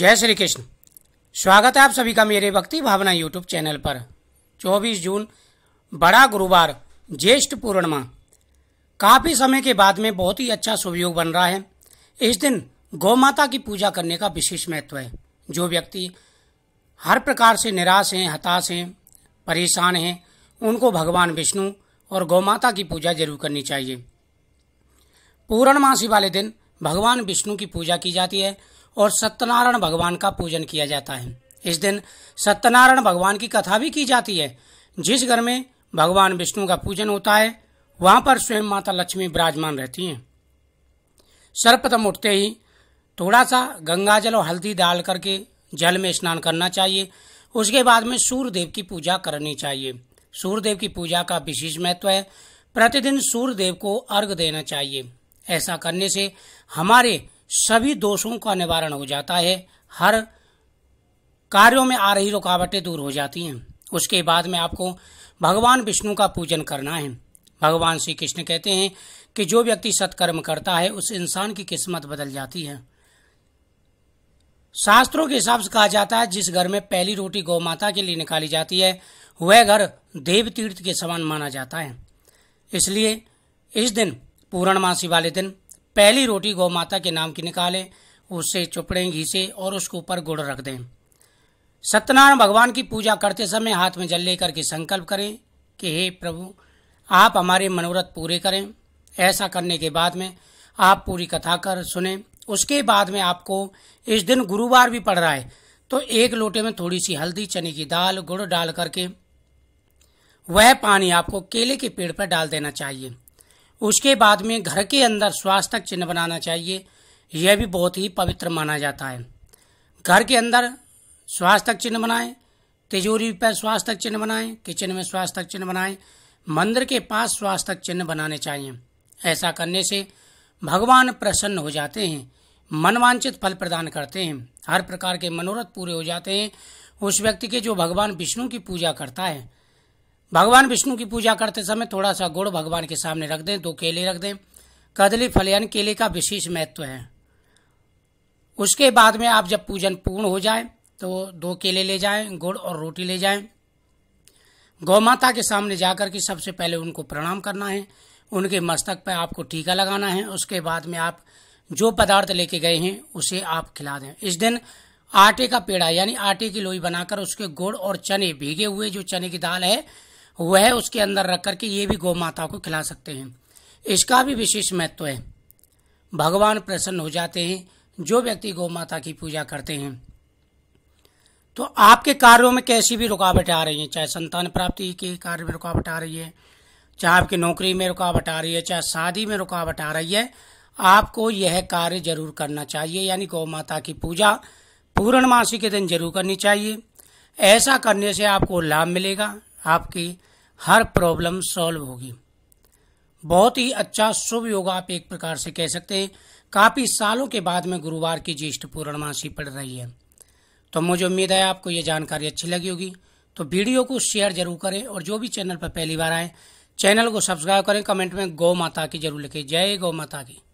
जय श्री कृष्ण स्वागत है आप सभी का मेरे भक्ति भावना यूट्यूब चैनल पर 24 जून बड़ा गुरुवार ज्येष्ठ पूर्णिमा काफ़ी समय के बाद में बहुत ही अच्छा सुवियोग बन रहा है इस दिन गौ माता की पूजा करने का विशेष महत्व है जो व्यक्ति हर प्रकार से निराश हैं हताश हैं परेशान हैं उनको भगवान विष्णु और गौ माता की पूजा जरूर करनी चाहिए पूर्णमासी वाले दिन भगवान विष्णु की पूजा की जाती है और सत्यनारायण भगवान का पूजन किया जाता है इस दिन सत्यनारायण भगवान की कथा भी की जाती है जिस घर में भगवान विष्णु का पूजन होता है वहां पर स्वयं माता लक्ष्मी विराजमान रहती हैं सर्वप्रथम उठते ही थोड़ा सा गंगा जल और हल्दी डाल करके जल में स्नान करना चाहिए उसके बाद में सूर्य देव की पूजा करनी चाहिए सूर्य देव की पूजा का विशेष महत्व है प्रतिदिन सूर्य देव को अर्घ देना चाहिए ऐसा करने से हमारे सभी दोषों का निवारण हो जाता है हर कार्यों में आ रही रुकावटें दूर हो जाती हैं उसके बाद में आपको भगवान विष्णु का पूजन करना है भगवान श्री कृष्ण कहते हैं कि जो व्यक्ति सत्कर्म करता है उस इंसान की किस्मत बदल जाती है शास्त्रों के हिसाब से कहा जाता है जिस घर में पहली रोटी गौ माता के लिए निकाली जाती है वह घर देव तीर्थ के समान माना जाता है इसलिए इस दिन पूर्णमासी वाले दिन पहली रोटी गौ माता के नाम की निकालें उससे चुपड़े घी से और उसके ऊपर गुड़ रख दें सत्यनारायण भगवान की पूजा करते समय हाथ में जल लेकर के संकल्प करें कि हे प्रभु आप हमारे मनोरथ पूरे करें ऐसा करने के बाद में आप पूरी कथा कर सुने उसके बाद में आपको इस दिन गुरुवार भी पड़ रहा है तो एक लोटे में थोड़ी सी हल्दी चने की दाल गुड़ डाल करके वह पानी आपको केले के पेड़ पर डाल देना चाहिए उसके बाद में घर के अंदर स्वास्थ्य चिन्ह बनाना चाहिए यह भी बहुत ही पवित्र माना जाता है घर के अंदर स्वास्थ्य चिन्ह बनाएं तिजोरी पर स्वास्थ्य चिन्ह बनाएं किचन में स्वास्थ्य चिन्ह बनाएं मंदिर के पास स्वास्थ्य चिन्ह बनाने चाहिए ऐसा करने से भगवान प्रसन्न हो जाते हैं मनवांचित फल प्रदान करते हैं हर प्रकार के मनोरथ पूरे हो जाते हैं उस व्यक्ति के जो भगवान विष्णु की पूजा करता है भगवान विष्णु की पूजा करते समय थोड़ा सा गुड़ भगवान के सामने रख दें दो केले रख दें कदली फल यानी केले का विशेष महत्व है उसके बाद में आप जब पूजन पूर्ण हो जाए तो दो केले ले जाएं गुड़ और रोटी ले जाएं माता के सामने जाकर के सबसे पहले उनको प्रणाम करना है उनके मस्तक पर आपको टीका लगाना है उसके बाद में आप जो पदार्थ लेके गए हैं उसे आप खिला दें इस दिन आटे का पेड़ा यानी आटे की लोई बनाकर उसके गुड़ और चने भीगे हुए जो चने की दाल है वह उसके अंदर रख करके ये भी गौ माता को खिला सकते हैं इसका भी विशेष महत्व है भगवान प्रसन्न हो जाते हैं जो व्यक्ति गौ माता की पूजा करते हैं तो आपके कार्यों में कैसी भी रुकावट आ रही है चाहे संतान प्राप्ति के कार्य में रुकावट आ रही है चाहे आपकी नौकरी में रुकावट आ रही है चाहे शादी में रुकावट आ रही है आपको यह कार्य जरूर करना चाहिए यानी गौ माता की पूजा पूर्णमासी के दिन जरूर करनी चाहिए ऐसा करने से आपको लाभ मिलेगा आपकी हर प्रॉब्लम सॉल्व होगी बहुत ही अच्छा शुभ योग आप एक प्रकार से कह सकते हैं काफ़ी सालों के बाद में गुरुवार की ज्येष्ठ पूर्णमासी पड़ रही है तो मुझे उम्मीद है आपको ये जानकारी अच्छी लगी होगी तो वीडियो को शेयर जरूर करें और जो भी चैनल पर पहली बार आए चैनल को सब्सक्राइब करें कमेंट में गौ माता की जरूर लिखें जय गौ माता की